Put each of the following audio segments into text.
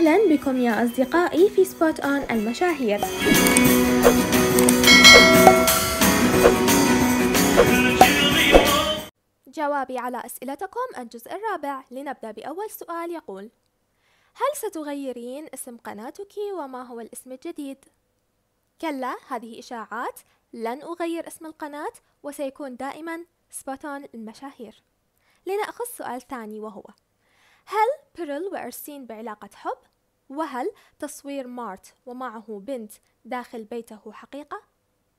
أهلا بكم يا أصدقائي في سبوت أون المشاهير جوابي على أسئلتكم الجزء الرابع لنبدأ بأول سؤال يقول هل ستغيرين اسم قناتك وما هو الاسم الجديد؟ كلا هذه إشاعات لن أغير اسم القناة وسيكون دائما سبوتون المشاهير لنأخذ سؤال ثاني وهو هل بيرل وأرسين بعلاقة حب؟ وهل تصوير مارت ومعه بنت داخل بيته حقيقة؟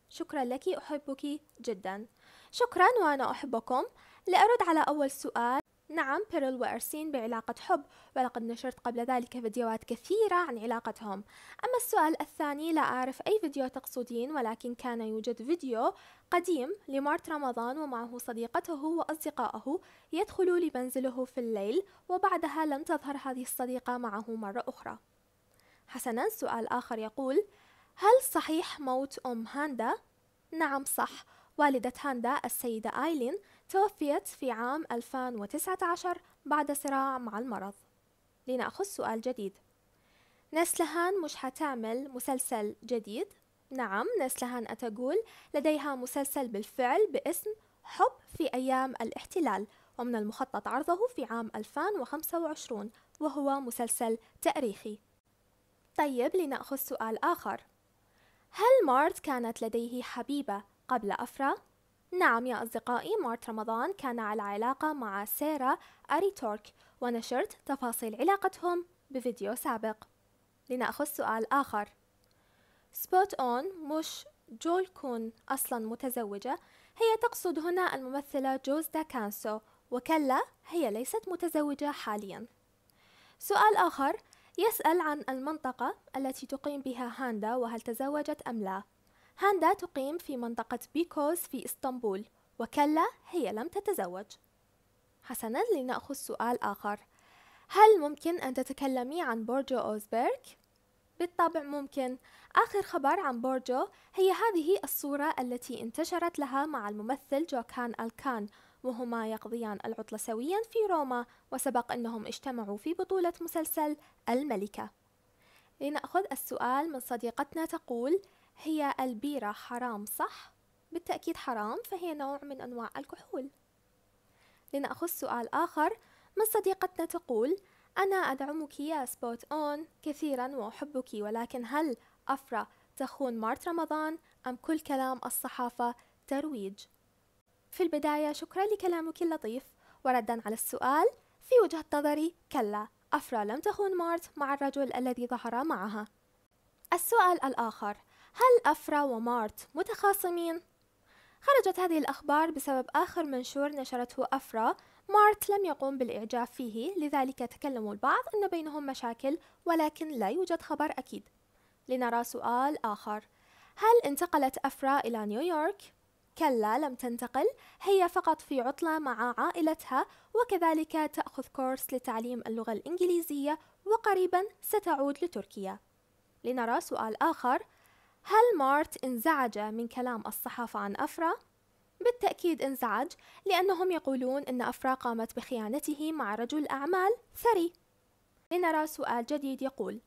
شكرا لك أحبك جدا شكرا وأنا أحبكم لأرد على أول سؤال نعم بيرل وأرسين بعلاقة حب ولقد نشرت قبل ذلك فيديوهات كثيرة عن علاقتهم أما السؤال الثاني لا أعرف أي فيديو تقصدين ولكن كان يوجد فيديو قديم لمارت رمضان ومعه صديقته وأصدقائه يدخل لمنزله في الليل وبعدها لم تظهر هذه الصديقة معه مرة أخرى حسنا سؤال آخر يقول هل صحيح موت أم هاندا؟ نعم صح والدة هاندا السيدة آيلين توفيت في عام 2019 بعد صراع مع المرض لنأخذ سؤال جديد نسلهان مش حتعمل مسلسل جديد؟ نعم نسلهان أتقول لديها مسلسل بالفعل باسم حب في أيام الاحتلال ومن المخطط عرضه في عام 2025 وهو مسلسل تاريخي طيب لنأخذ سؤال آخر هل مارت كانت لديه حبيبة قبل أفرا؟ نعم يا أصدقائي مارت رمضان كان على علاقة مع سيرا أري تورك ونشرت تفاصيل علاقتهم بفيديو سابق لنأخذ سؤال آخر سبوت أون مش جول كون أصلا متزوجة هي تقصد هنا الممثلة جوز دا كانسو وكلا هي ليست متزوجة حاليا سؤال آخر يسأل عن المنطقة التي تقيم بها هاندا وهل تزوجت أم لا هاندا تقيم في منطقة بيكوز في إسطنبول وكلا هي لم تتزوج حسنا لنأخذ سؤال آخر هل ممكن أن تتكلمي عن بورجو أوزبيرك؟ بالطبع ممكن آخر خبر عن بورجو هي هذه الصورة التي انتشرت لها مع الممثل جوكان ألكان وهما يقضيان العطلة سويا في روما وسبق أنهم اجتمعوا في بطولة مسلسل الملكة لنأخذ السؤال من صديقتنا تقول هي البيرة حرام صح؟ بالتأكيد حرام فهي نوع من أنواع الكحول لنأخذ سؤال آخر من صديقتنا تقول أنا أدعمك يا سبوت أون كثيرا وأحبك ولكن هل أفرا تخون مارت رمضان أم كل كلام الصحافة ترويج؟ في البداية شكرا لكلامك اللطيف وردا على السؤال في وجهة نظري كلا أفرا لم تخون مارت مع الرجل الذي ظهر معها السؤال الآخر هل أفرا ومارت متخاصمين؟ خرجت هذه الأخبار بسبب آخر منشور نشرته أفرا مارت لم يقوم بالإعجاب فيه لذلك تكلم البعض أن بينهم مشاكل ولكن لا يوجد خبر أكيد لنرى سؤال آخر هل انتقلت أفرا إلى نيويورك؟ كلا لم تنتقل هي فقط في عطلة مع عائلتها وكذلك تأخذ كورس لتعليم اللغة الإنجليزية وقريبا ستعود لتركيا لنرى سؤال آخر هل مارت انزعج من كلام الصحافة عن أفرا؟ بالتأكيد انزعج لأنهم يقولون أن أفرا قامت بخيانته مع رجل أعمال ثري لنرى سؤال جديد يقول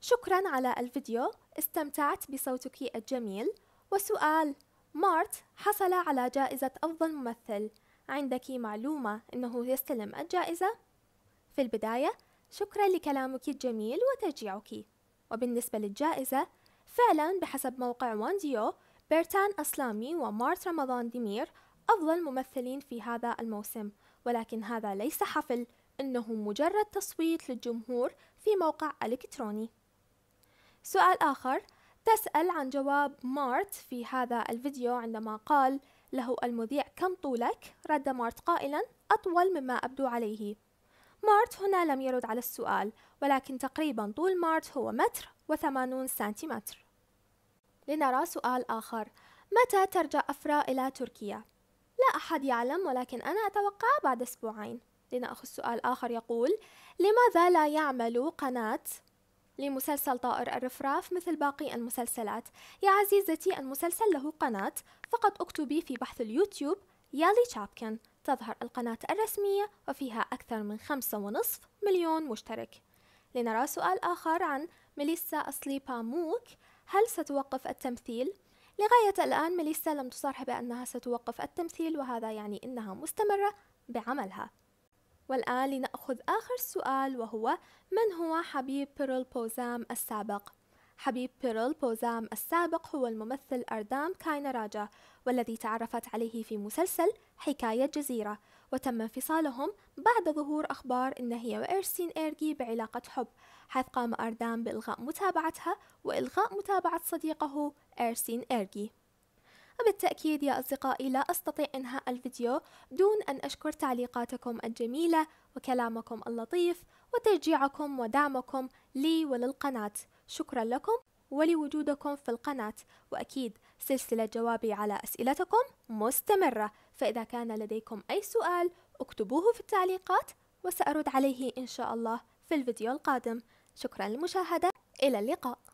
شكرا على الفيديو استمتعت بصوتك الجميل وسؤال مارت حصل على جائزة أفضل ممثل عندك معلومة أنه يستلم الجائزة؟ في البداية شكرا لكلامك الجميل وتشجيعك وبالنسبة للجائزة فعلا بحسب موقع وانديو بيرتان أسلامي ومارت رمضان دمير أفضل ممثلين في هذا الموسم ولكن هذا ليس حفل إنه مجرد تصويت للجمهور في موقع إلكتروني سؤال آخر تسأل عن جواب مارت في هذا الفيديو عندما قال له المذيع كم طولك؟ رد مارت قائلا أطول مما أبدو عليه مارت هنا لم يرد على السؤال ولكن تقريبا طول مارت هو متر وثمانون سنتيمتر لنرى سؤال آخر متى ترجع أفرا إلى تركيا؟ لا أحد يعلم ولكن أنا أتوقع بعد أسبوعين لنأخذ سؤال آخر يقول لماذا لا يعمل قناة لمسلسل طائر الرفراف مثل باقي المسلسلات يا عزيزتي المسلسل له قناة فقط اكتبي في بحث اليوتيوب يالي تشابكن تظهر القناة الرسمية وفيها أكثر من خمسة ونصف مليون مشترك لنرى سؤال آخر عن ميليسا أسليبا موك هل ستوقف التمثيل؟ لغاية الآن ميليسا لم تصرح بأنها ستوقف التمثيل وهذا يعني أنها مستمرة بعملها والآن لنأخذ آخر سؤال وهو من هو حبيب بيرل بوزام السابق؟ حبيب بيرل بوزام السابق هو الممثل أردام كاينراجا والذي تعرفت عليه في مسلسل حكاية جزيرة وتم انفصالهم بعد ظهور أخبار أن هي وإيرسين إيرجي بعلاقة حب حيث قام أردام بإلغاء متابعتها وإلغاء متابعة صديقه إيرسين إيرجي وبالتأكيد يا أصدقائي لا أستطيع إنهاء الفيديو دون أن أشكر تعليقاتكم الجميلة وكلامكم اللطيف وتشجيعكم ودعمكم لي وللقناة شكرا لكم ولوجودكم في القناة وأكيد سلسلة جوابي على أسئلتكم مستمرة فإذا كان لديكم أي سؤال اكتبوه في التعليقات وسأرد عليه إن شاء الله في الفيديو القادم شكرا للمشاهدة إلى اللقاء